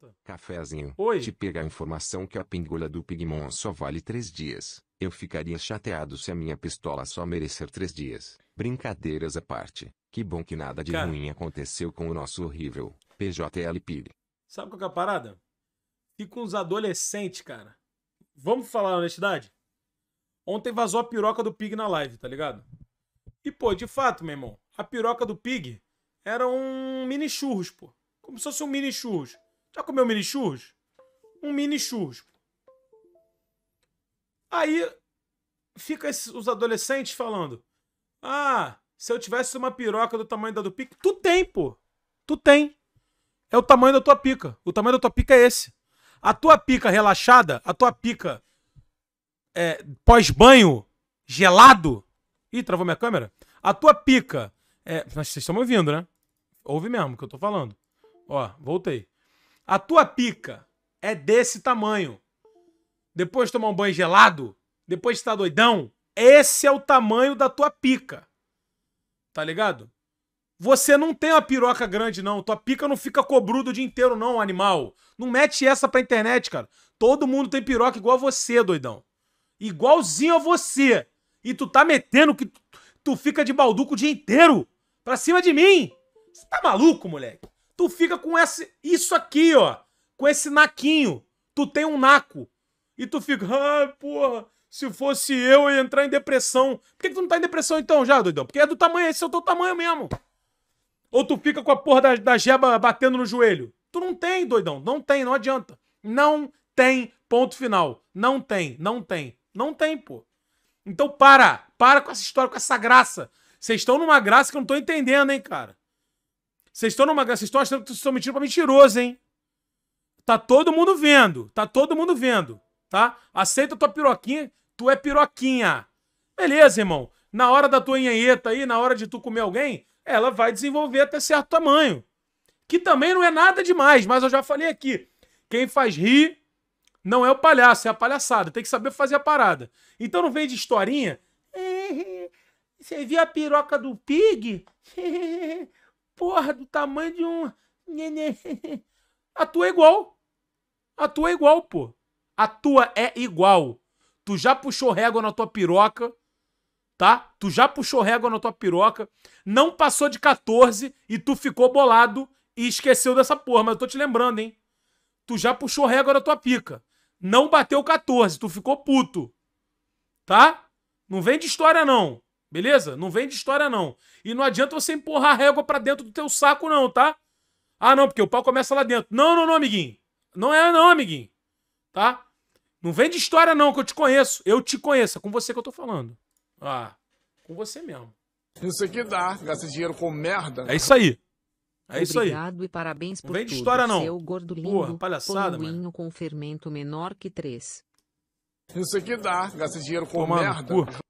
pergunta. Cafézinho. Oi. Te pega a informação que a pingola do Pigmon só vale três dias. Eu ficaria chateado se a minha pistola só merecer três dias. Brincadeiras à parte. Que bom que nada de Cara, ruim aconteceu com o nosso horrível PJL Pig. Sabe qual é a parada? Fica uns adolescentes, cara. Vamos falar a honestidade? Ontem vazou a piroca do Pig na live, tá ligado? E, pô, de fato, meu irmão, a piroca do Pig era um mini churros, pô. Como se fosse um mini churros. Já comeu mini churros? Um mini churros. Aí fica os adolescentes falando: Ah, se eu tivesse uma piroca do tamanho da do pica. Tu tem, pô. Tu tem. É o tamanho da tua pica. O tamanho da tua pica é esse. A tua pica relaxada, a tua pica é, pós-banho, gelado. Ih, travou minha câmera? A tua pica. É, vocês estão me ouvindo, né? Ouve mesmo o que eu tô falando. Ó, voltei a tua pica é desse tamanho, depois de tomar um banho gelado, depois de estar doidão, esse é o tamanho da tua pica. Tá ligado? Você não tem uma piroca grande, não. Tua pica não fica cobrudo o dia inteiro, não, animal. Não mete essa pra internet, cara. Todo mundo tem piroca igual a você, doidão. Igualzinho a você. E tu tá metendo que tu fica de balduco o dia inteiro. Pra cima de mim. Você tá maluco, moleque? tu fica com esse, isso aqui, ó. Com esse naquinho. Tu tem um naco. E tu fica, ah, porra, se fosse eu, eu ia entrar em depressão. Por que, que tu não tá em depressão então já, doidão? Porque é do tamanho, esse é o teu tamanho mesmo. Ou tu fica com a porra da, da jeba batendo no joelho. Tu não tem, doidão. Não tem, não adianta. Não tem, ponto final. Não tem, não tem. Não tem, pô. Então para. Para com essa história, com essa graça. Vocês estão numa graça que eu não tô entendendo, hein, cara. Vocês estão numa. Vocês estão achando que estão mentindo pra mentiroso, hein? Tá todo mundo vendo. Tá todo mundo vendo. Tá? Aceita tua piroquinha. Tu é piroquinha. Beleza, irmão. Na hora da tua enheta aí, na hora de tu comer alguém, ela vai desenvolver até certo tamanho. Que também não é nada demais, mas eu já falei aqui. Quem faz rir não é o palhaço, é a palhaçada. Tem que saber fazer a parada. Então não vem de historinha. Você viu a piroca do pig? porra, do tamanho de um. A tua é igual. A tua é igual, pô. A tua é igual. Tu já puxou régua na tua piroca, tá? Tu já puxou régua na tua piroca, não passou de 14 e tu ficou bolado e esqueceu dessa porra, mas eu tô te lembrando, hein? Tu já puxou régua na tua pica. Não bateu 14, tu ficou puto. Tá? Não vem de história, não. Beleza? Não vem de história, não. E não adianta você empurrar a régua pra dentro do teu saco, não, tá? Ah, não, porque o pau começa lá dentro. Não, não, não, amiguinho. Não é, não, amiguinho. Tá? Não vem de história, não, que eu te conheço. Eu te conheço. É com você que eu tô falando. Ah, com você mesmo. Isso aqui dá. Gasta dinheiro com merda. É isso aí. É isso aí. Obrigado e parabéns não por vem de tudo. não. Seu gordo lindo, Porra, palhaçada, mano. com fermento menor que 3. Isso aqui dá. Gasta dinheiro com Pô, merda. Mano,